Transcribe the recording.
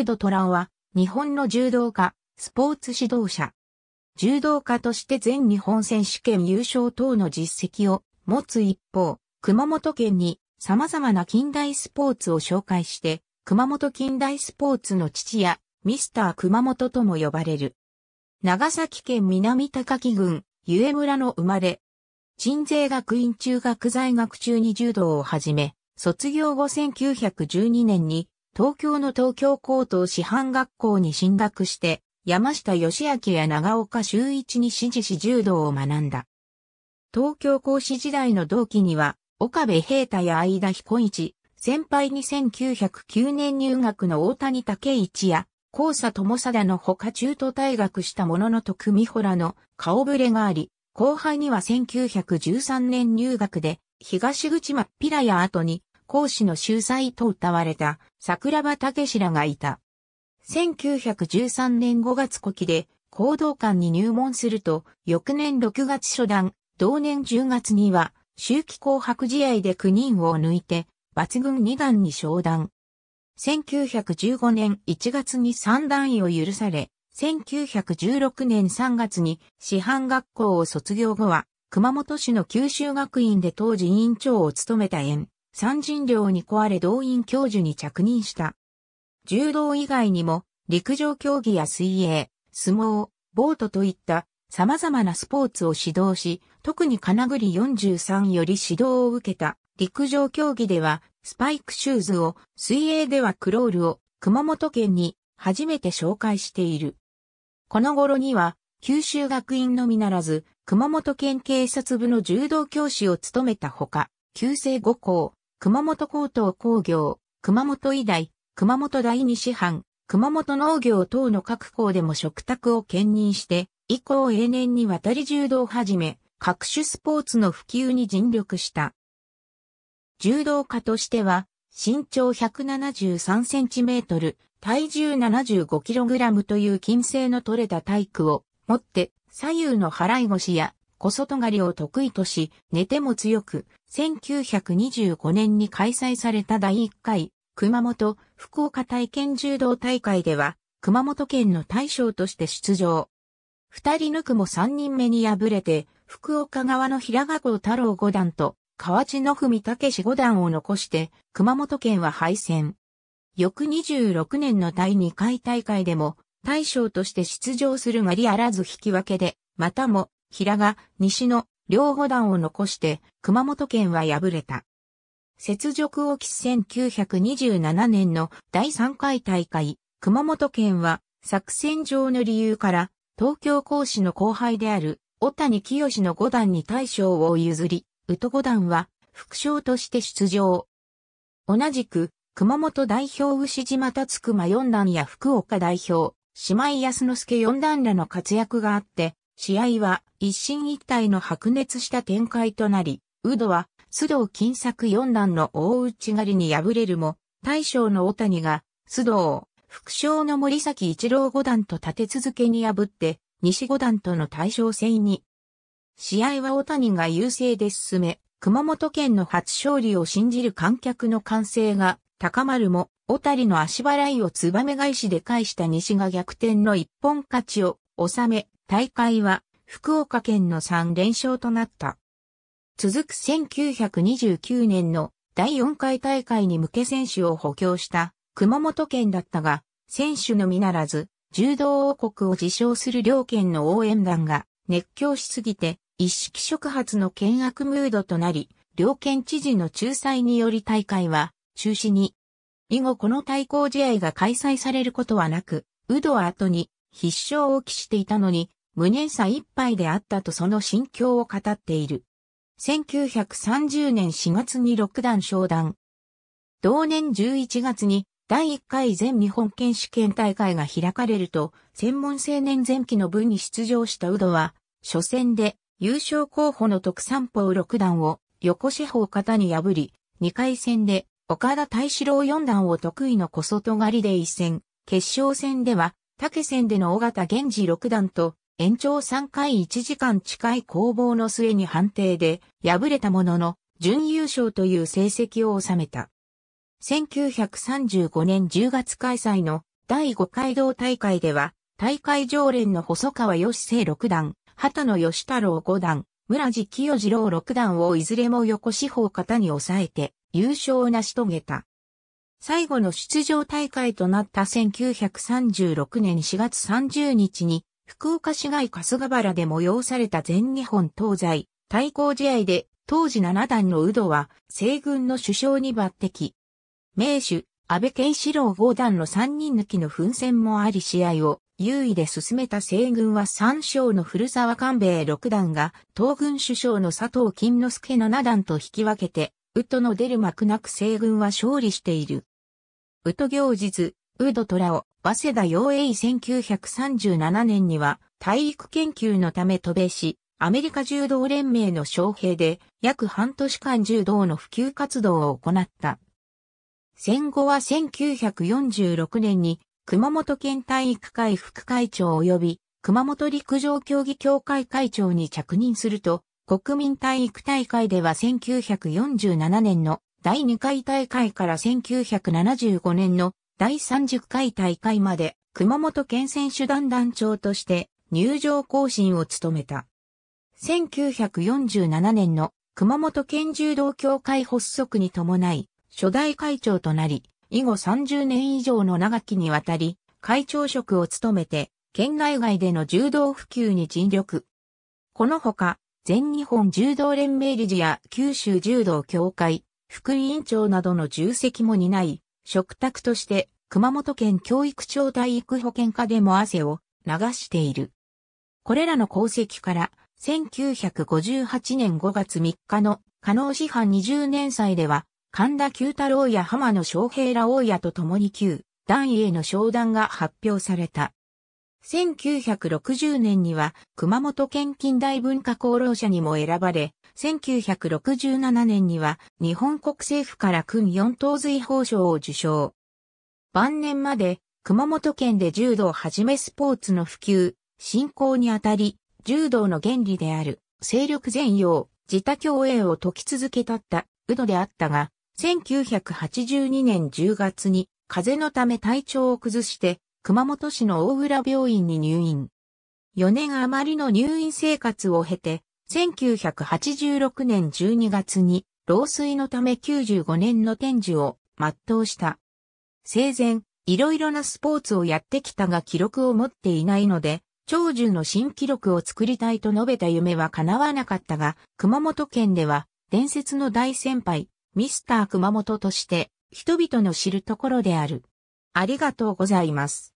ード・トラオは、日本の柔道家、スポーツ指導者。柔道家として全日本選手権優勝等の実績を持つ一方、熊本県に様々な近代スポーツを紹介して、熊本近代スポーツの父やミスター熊本とも呼ばれる。長崎県南高木郡、ゆえ村の生まれ。鎮西学院中学在学中に柔道を始め、卒業後1912年に東京の東京高等師範学校に進学して、山下義明や長岡修一に支持し柔道を学んだ。東京講師時代の同期には、岡部平太や相田彦一、先輩に1909年入学の大谷武一や、高佐智貞のほか中途退学したものの徳美穂の顔ぶれがあり、後輩には1913年入学で、東口真っ平や後に講師の秀才と歌われた桜庭武氏らがいた。1913年5月古希で行動館に入門すると、翌年6月初段、同年10月には、周期紅白試合で9人を抜いて、抜群2段に昇段。1915年1月に3段位を許され、1916年3月に師範学校を卒業後は、熊本市の九州学院で当時委員長を務めた縁。三人寮に壊れ動員教授に着任した。柔道以外にも、陸上競技や水泳、相撲、ボートといった様々なスポーツを指導し、特に金栗43より指導を受けた。陸上競技では、スパイクシューズを、水泳ではクロールを、熊本県に初めて紹介している。この頃には、九州学院のみならず、熊本県警察部の柔道教師を務めたほか、旧制五校、熊本高等工業、熊本医大、熊本第二師範、熊本農業等の各校でも食卓を兼任して、以降永年にわたり柔道をはじめ、各種スポーツの普及に尽力した。柔道家としては、身長173センチメートル、体重75キログラムという金星の取れた体育を持って、左右の払い腰や小外刈りを得意とし、寝ても強く、1925年に開催された第1回、熊本、福岡体験柔道大会では、熊本県の大将として出場。二人抜くも三人目に敗れて、福岡側の平賀子太郎五段と、河内の文武五段を残して、熊本県は敗戦。翌26年の第2回大会でも、大将として出場するがりあらず引き分けで、またも、平賀、西の両五段を残して熊本県は敗れた。雪辱を期す1927年の第3回大会、熊本県は作戦上の理由から東京講師の後輩である小谷清の五段に大将を譲り、宇都五段は副将として出場。同じく熊本代表牛島達熊四段や福岡代表、姉妹安之助四段らの活躍があって、試合は一進一退の白熱した展開となり、ウドは須藤金作四段の大内狩りに敗れるも、大将の大谷が須藤、副将の森崎一郎五段と立て続けに破って、西五段との対象戦に。試合は大谷が優勢で進め、熊本県の初勝利を信じる観客の歓声が高まるも、小谷の足払いをつばめ返しで返した西が逆転の一本勝ちを収め、大会は福岡県の3連勝となった。続く1929年の第4回大会に向け選手を補強した熊本県だったが、選手のみならず、柔道王国を自称する両県の応援団が熱狂しすぎて、一式触発の険悪ムードとなり、両県知事の仲裁により大会は中止に。以後この対抗試合が開催されることはなく、ウドは後に必勝を期していたのに、無念さ一杯であったとその心境を語っている。1930年4月に六段昇段。同年11月に第1回全日本県試験大会が開かれると、専門青年前期の部に出場したウドは、初戦で優勝候補の特産法六段を横四方方に破り、2回戦で岡田大志郎四段を得意の小外刈りで一戦、決勝戦では竹線での尾形源次六段と延長3回1時間近い攻防の末に判定で敗れたものの準優勝という成績を収めた。1935年10月開催の第5回道大会では大会常連の細川義生六段、畑野義太郎五段、村地清次郎六段をいずれも横四方方に抑えて優勝を成し遂げた。最後の出場大会となった1936年4月30日に、福岡市街春日原で催された全日本東西対抗試合で、当時七段のウドは、西軍の首相に抜擢。名手、安倍健志郎五段の3人抜きの奮戦もあり試合を優位で進めた西軍は3将の古沢官兵衛6段が東軍首相の佐藤金之助7段と引き分けて、ウッドの出る幕なく西軍は勝利している。ウト行実、ウドトラを、早稲田陽英1937年には、体育研究のため渡米し、アメリカ柔道連盟の将兵で、約半年間柔道の普及活動を行った。戦後は1946年に、熊本県体育会副会長及び、熊本陸上競技協会会長に着任すると、国民体育大会では1947年の第2回大会から1975年の第30回大会まで熊本県選手団団長として入場行進を務めた。1947年の熊本県柔道協会発足に伴い、初代会長となり、以後30年以上の長きにわたり、会長職を務めて、県内外での柔道普及に尽力。このほか、全日本柔道連盟理事や九州柔道協会、副委員長などの重責も担い、嘱託として熊本県教育庁体育保健課でも汗を流している。これらの功績から、1958年5月3日の加納師範20年祭では、神田九太郎や浜野昌平ら大家と共に旧、団位への商談が発表された。1960年には熊本県近代文化功労者にも選ばれ、1967年には日本国政府から訓4等随法賞を受賞。晩年まで熊本県で柔道をはじめスポーツの普及、振興にあたり、柔道の原理である、勢力全容、自他共栄を解き続けたった、宇野であったが、1982年10月に風邪のため体調を崩して熊本市の大浦病院に入院。4年余りの入院生活を経て、1986年12月に、老衰のため95年の天寿を全うした。生前、いろいろなスポーツをやってきたが記録を持っていないので、長寿の新記録を作りたいと述べた夢は叶わなかったが、熊本県では、伝説の大先輩、ミスター熊本として、人々の知るところである。ありがとうございます。